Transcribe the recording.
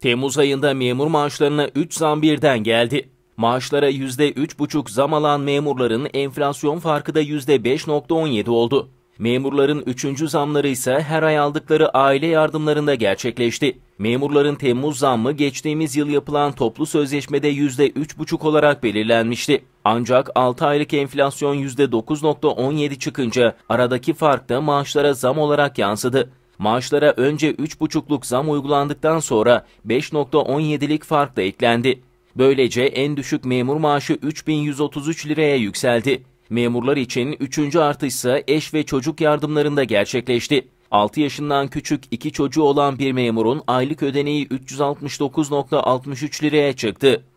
Temmuz ayında memur maaşlarına 3 zam birden geldi. Maaşlara %3,5 zam alan memurların enflasyon farkı da %5,17 oldu. Memurların üçüncü zamları ise her ay aldıkları aile yardımlarında gerçekleşti. Memurların Temmuz zammı geçtiğimiz yıl yapılan toplu sözleşmede %3,5 olarak belirlenmişti. Ancak 6 aylık enflasyon %9,17 çıkınca aradaki fark da maaşlara zam olarak yansıdı. Maaşlara önce 3,5'luk zam uygulandıktan sonra 5.17'lik fark da eklendi. Böylece en düşük memur maaşı 3133 liraya yükseldi. Memurlar için 3. artış ise eş ve çocuk yardımlarında gerçekleşti. 6 yaşından küçük 2 çocuğu olan bir memurun aylık ödeneği 369.63 liraya çıktı.